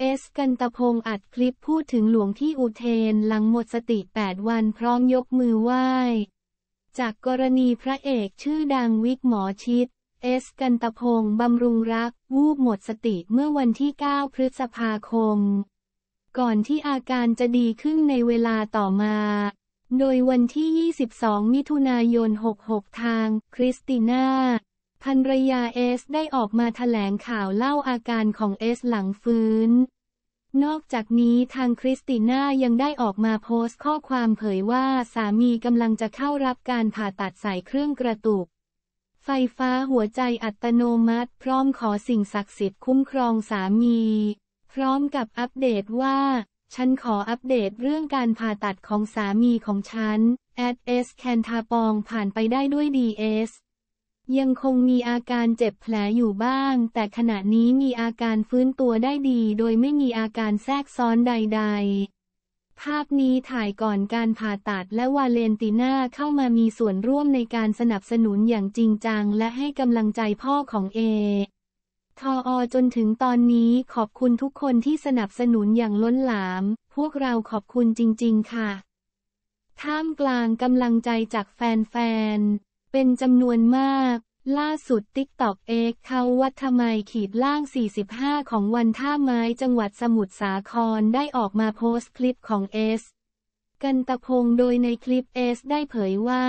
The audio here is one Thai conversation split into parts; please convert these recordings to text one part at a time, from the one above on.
เอสกันตพงศ์อัดคลิปพูดถึงหลวงที่อุเทนหลังหมดสติ 8 วันพร้อมยกมือไหว้ จากกรณีพระเอกชื่อดังวิกหมอชิดเอสกันตพงศ์บำรุงรัก วูบหมดสติเมื่อวันที่ 9 พฤษภาคม ก่อนที่อาการจะดีขึ้นในเวลาต่อมา โดยวันที่ 22 มิถุนายน 66 ทาง คริสติน่าภรรยาเอส ได้ออกมาแถลงข่าวเล่าอาการของเอส หลังฟื้น นอกจากนี้ทางคริสติน่ายังได้ออกมาโพสต์ข้อความเผยว่าสามีกำลังจะเข้ารับการผ่าตัดใส่เครื่องกระตุก ไฟฟ้าหัวใจอัตโนมัติพร้อมขอสิ่งศักดิ์สิทธิ์คุ้มครองสามี พร้อมกับอัปเดตว่า ฉันขออัปเดตเรื่องการผ่าตัดของสามีของฉันแอดเอสแคนทาปองผ่านไปได้ด้วยดีเอสยังคงมีอาการเจ็บแผลอยู่บ้าง แต่ขณะนี้มีอาการฟื้นตัวได้ดีโดยไม่มีอาการแทรกซ้อนใดๆ ภาพนี้ถ่ายก่อนการผ่าตัดและวาเลนติน่าเข้ามามีส่วนร่วมในการสนับสนุนอย่างจริงจังและให้กำลังใจพ่อของเอทออจนถึงตอนนี้ขอบคุณทุกคนที่สนับสนุนอย่างล้นหลามพวกเราขอบคุณจริงๆค่ะท่ามกลางกำลังใจจากแฟนๆเป็นจำนวนมาก ล่าสุดติ๊กตอกเอ็กเขาวัดทไมขีดล่าง 45 ของวันท่าไม้จังหวัดสมุทรสาครได้ออกมาโพสต์คลิปของเอส กันตะพงโดยในคลิปเอสได้เผยว่า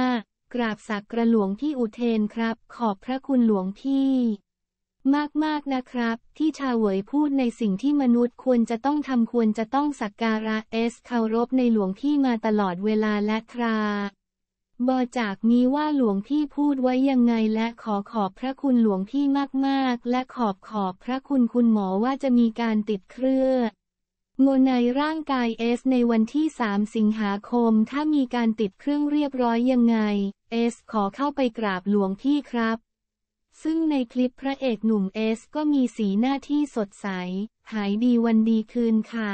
กราบสักกระหลวงพี่อุเทนครับขอบพระคุณหลวงพี่ มากๆนะครับ ที่ชาวเวยพูดในสิ่งที่มนุษย์ควรจะต้องทำควรจะต้องสักการะเอสเคารพในหลวงพี่มาตลอดเวลาและคราบอจากนี้ว่าหลวงพี่พูดไว้ยังไงและขอขอบพระคุณหลวงพี่มากๆ และขอบขอบพระคุณคุณหมอว่าจะมีการติดเครื่องโมในร่างกายเอสในวันที่สามสิงหาคมถ้ามีการติดเครื่องเรียบร้อยยังไงเอสขอเข้าไปกราบหลวงพี่ครับ ซึ่งในคลิปพระเอกหนุ่มเอสก็มีสีหน้าที่สดใสหายดีวันดีคืนค่ะ